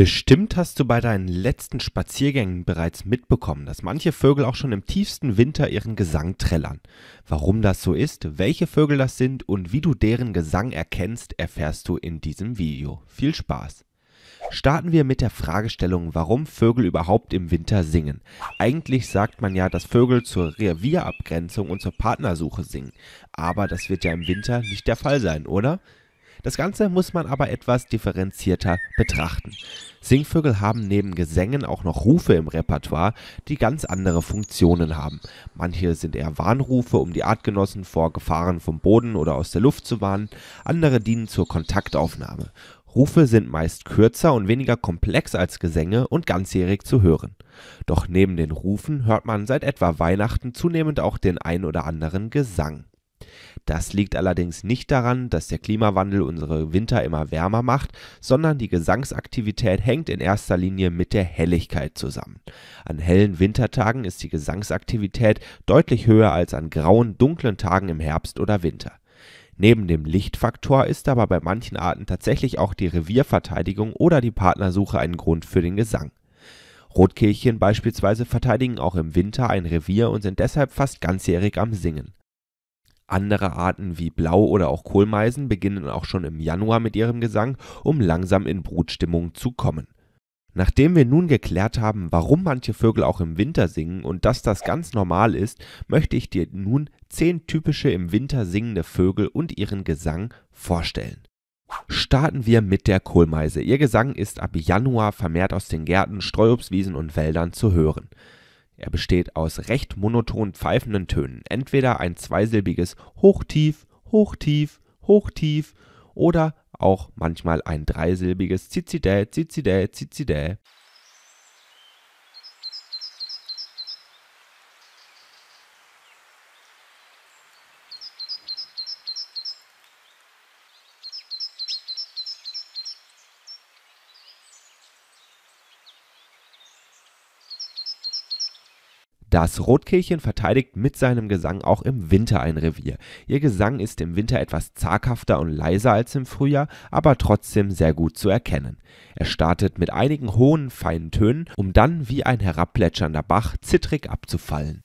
Bestimmt hast du bei deinen letzten Spaziergängen bereits mitbekommen, dass manche Vögel auch schon im tiefsten Winter ihren Gesang trällern. Warum das so ist, welche Vögel das sind und wie du deren Gesang erkennst, erfährst du in diesem Video. Viel Spaß! Starten wir mit der Fragestellung, warum Vögel überhaupt im Winter singen. Eigentlich sagt man ja, dass Vögel zur Revierabgrenzung und zur Partnersuche singen, aber das wird ja im Winter nicht der Fall sein, oder? Das Ganze muss man aber etwas differenzierter betrachten. Singvögel haben neben Gesängen auch noch Rufe im Repertoire, die ganz andere Funktionen haben. Manche sind eher Warnrufe, um die Artgenossen vor Gefahren vom Boden oder aus der Luft zu warnen, andere dienen zur Kontaktaufnahme. Rufe sind meist kürzer und weniger komplex als Gesänge und ganzjährig zu hören. Doch neben den Rufen hört man seit etwa Weihnachten zunehmend auch den ein oder anderen Gesang. Das liegt allerdings nicht daran, dass der Klimawandel unsere Winter immer wärmer macht, sondern die Gesangsaktivität hängt in erster Linie mit der Helligkeit zusammen. An hellen Wintertagen ist die Gesangsaktivität deutlich höher als an grauen, dunklen Tagen im Herbst oder Winter. Neben dem Lichtfaktor ist aber bei manchen Arten tatsächlich auch die Revierverteidigung oder die Partnersuche ein Grund für den Gesang. Rotkehlchen beispielsweise verteidigen auch im Winter ein Revier und sind deshalb fast ganzjährig am Singen. Andere Arten wie Blau- oder auch Kohlmeisen beginnen auch schon im Januar mit ihrem Gesang, um langsam in Brutstimmung zu kommen. Nachdem wir nun geklärt haben, warum manche Vögel auch im Winter singen und dass das ganz normal ist, möchte ich dir nun zehn typische im Winter singende Vögel und ihren Gesang vorstellen. Starten wir mit der Kohlmeise. Ihr Gesang ist ab Januar vermehrt aus den Gärten, Streuobstwiesen und Wäldern zu hören. Er besteht aus recht monoton pfeifenden Tönen, entweder ein zweisilbiges Hochtief, Hochtief, Hochtief oder auch manchmal ein dreisilbiges Zizidä, Zizidä, Zizidä. Das Rotkehlchen verteidigt mit seinem Gesang auch im Winter ein Revier. Ihr Gesang ist im Winter etwas zaghafter und leiser als im Frühjahr, aber trotzdem sehr gut zu erkennen. Er startet mit einigen hohen, feinen Tönen, um dann wie ein herabplätschernder Bach zittrig abzufallen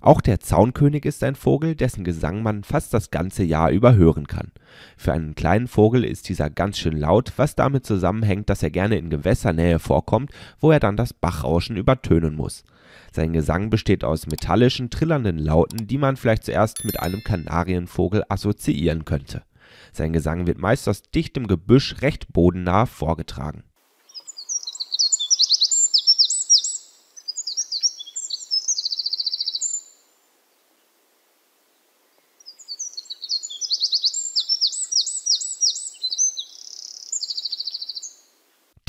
Auch der Zaunkönig ist ein Vogel, dessen Gesang man fast das ganze Jahr über hören kann. Für einen kleinen Vogel ist dieser ganz schön laut, was damit zusammenhängt, dass er gerne in Gewässernähe vorkommt, wo er dann das Bachrauschen übertönen muss. Sein Gesang besteht aus metallischen, trillernden Lauten, die man vielleicht zuerst mit einem Kanarienvogel assoziieren könnte. Sein Gesang wird meist aus dichtem Gebüsch recht bodennah vorgetragen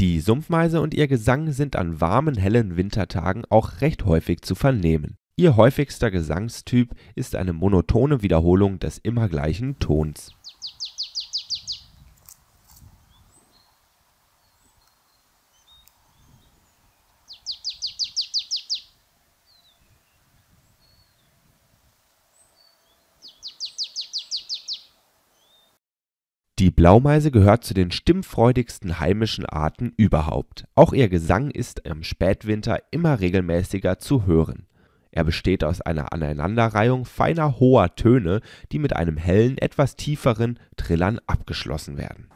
Die Sumpfmeise und ihr Gesang sind an warmen, hellen Wintertagen auch recht häufig zu vernehmen. Ihr häufigster Gesangstyp ist eine monotone Wiederholung des immer gleichen Tons Die Blaumeise gehört zu den stimmfreudigsten heimischen Arten überhaupt. Auch ihr Gesang ist im Spätwinter immer regelmäßiger zu hören. Er besteht aus einer Aneinanderreihung feiner hoher Töne, die mit einem hellen, etwas tieferen Trillern abgeschlossen werden.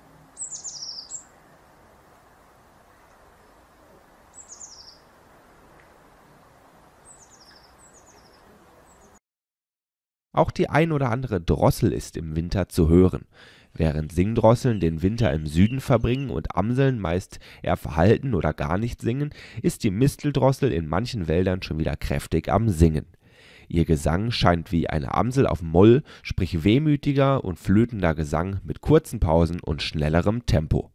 Auch die ein oder andere Drossel ist im Winter zu hören. Während Singdrosseln den Winter im Süden verbringen und Amseln meist eher verhalten oder gar nicht singen, ist die Misteldrossel in manchen Wäldern schon wieder kräftig am Singen. Ihr Gesang scheint wie eine Amsel auf Moll, sprich wehmütiger und flötender Gesang mit kurzen Pausen und schnellerem Tempo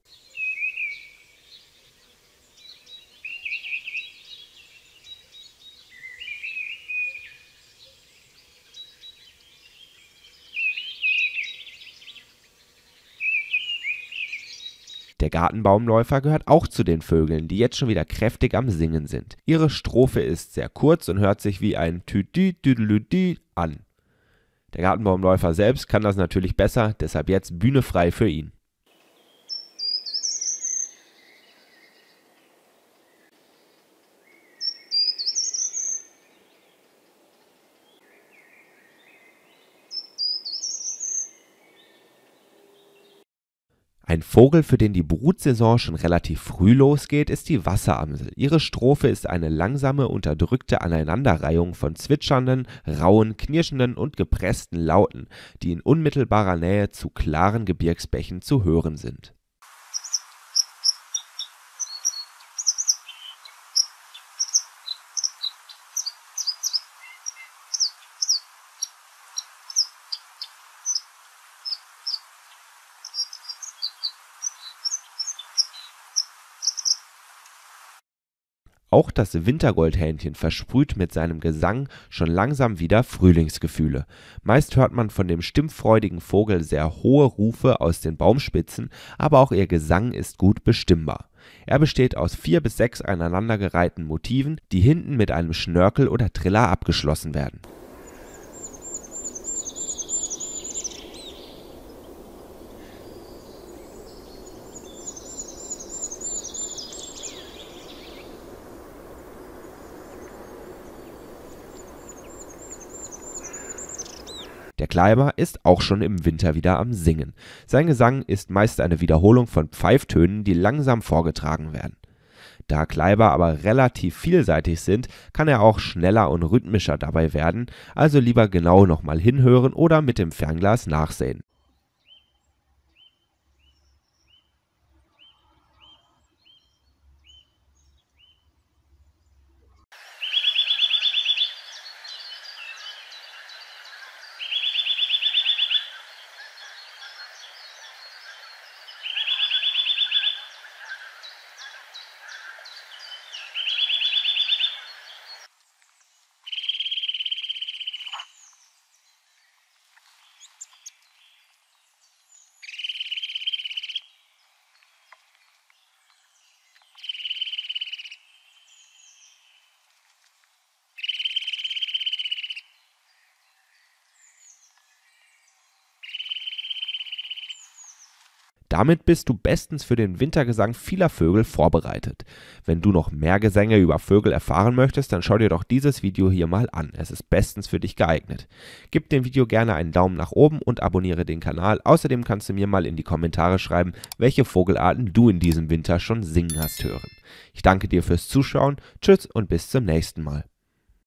Der Gartenbaumläufer gehört auch zu den Vögeln, die jetzt schon wieder kräftig am Singen sind. Ihre Strophe ist sehr kurz und hört sich wie ein Tüdü Tüdelüdü an. Der Gartenbaumläufer selbst kann das natürlich besser, deshalb jetzt Bühne frei für ihn. Ein Vogel, für den die Brutsaison schon relativ früh losgeht, ist die Wasseramsel. Ihre Strophe ist eine langsame, unterdrückte Aneinanderreihung von zwitschernden, rauen, knirschenden und gepressten Lauten, die in unmittelbarer Nähe zu klaren Gebirgsbächen zu hören sind Auch das Wintergoldhähnchen versprüht mit seinem Gesang schon langsam wieder Frühlingsgefühle. Meist hört man von dem stimmfreudigen Vogel sehr hohe Rufe aus den Baumspitzen, aber auch ihr Gesang ist gut bestimmbar. Er besteht aus vier bis sechs aneinandergereihten Motiven, die hinten mit einem Schnörkel oder Triller abgeschlossen werden Der Kleiber ist auch schon im Winter wieder am Singen. Sein Gesang ist meist eine Wiederholung von Pfeiftönen, die langsam vorgetragen werden. Da Kleiber aber relativ vielseitig sind, kann er auch schneller und rhythmischer dabei werden, also lieber genau nochmal hinhören oder mit dem Fernglas nachsehen Damit bist du bestens für den Wintergesang vieler Vögel vorbereitet. Wenn du noch mehr Gesänge über Vögel erfahren möchtest, dann schau dir doch dieses Video hier mal an. Es ist bestens für dich geeignet. Gib dem Video gerne einen Daumen nach oben und abonniere den Kanal. Außerdem kannst du mir mal in die Kommentare schreiben, welche Vogelarten du in diesem Winter schon singen hast hören. Ich danke dir fürs Zuschauen, tschüss und bis zum nächsten Mal.